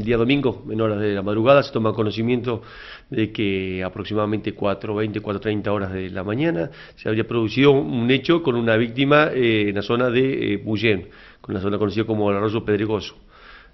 El día domingo, en horas de la madrugada, se toma conocimiento de que aproximadamente 4.20, 4.30 horas de la mañana se habría producido un hecho con una víctima eh, en la zona de eh, Bullén, con la zona conocida como el arroyo Pedregoso.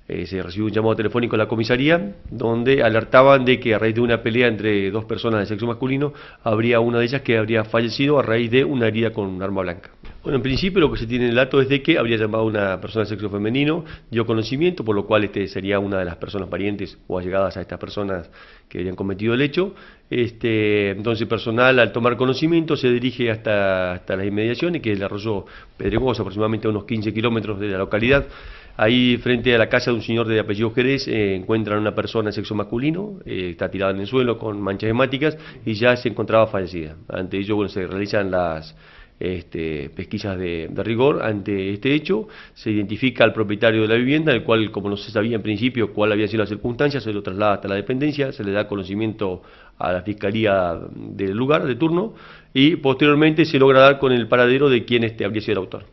Eh, se recibió un llamado telefónico a la comisaría donde alertaban de que a raíz de una pelea entre dos personas de sexo masculino habría una de ellas que habría fallecido a raíz de una herida con un arma blanca. Bueno, en principio lo que se tiene en el dato es de que habría llamado a una persona de sexo femenino, dio conocimiento, por lo cual este sería una de las personas parientes o allegadas a estas personas que habían cometido el hecho. Este, entonces, personal, al tomar conocimiento, se dirige hasta, hasta las inmediaciones, que es el arroyo Pedregosa, aproximadamente a unos 15 kilómetros de la localidad. Ahí, frente a la casa de un señor de apellido Jerez, encuentran eh, encuentran una persona de sexo masculino, eh, está tirada en el suelo con manchas hemáticas y ya se encontraba fallecida. Ante ello, bueno, se realizan las este, pesquisas de, rigor ante este hecho. Se identifica al propietario de la vivienda, el cual, como no se sabía en principio cuál había sido la circunstancia, se lo traslada hasta la dependencia, se le da conocimiento a la fiscalía del lugar, de turno, y posteriormente se logra dar con el paradero de quien este, habría sido el autor.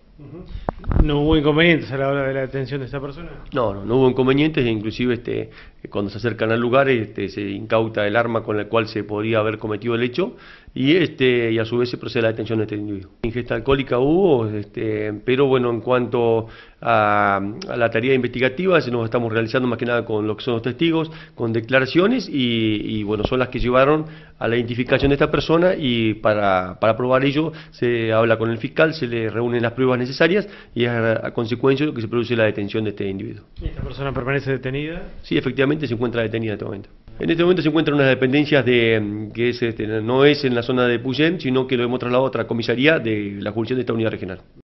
¿No hubo inconvenientes a la hora de la detención de esta persona? No, no, hubo inconvenientes, inclusive este, cuando se acercan al lugar este, se incauta el arma con la cual se podría haber cometido el hecho y, este, y a su vez se procede a la detención de este individuo. Ingesta alcohólica hubo, este, pero bueno, en cuanto a, la tarea investigativa, nos estamos realizando más que nada con lo que son los testigos, con declaraciones y, bueno, son las que llevaron a la identificación de esta persona y para, para probar ello se habla con el fiscal, se le reúnen las pruebas necesarias y a, a consecuencia lo que se produce la detención de este individuo. ¿Y esta persona permanece detenida? Sí, efectivamente se encuentra detenida en este momento. En este momento se encuentran unas dependencias de, mm, que este, no es en la zona de Puyen, sino que lo hemos trasladado a otra comisaría de la jurisdicción de esta unidad regional.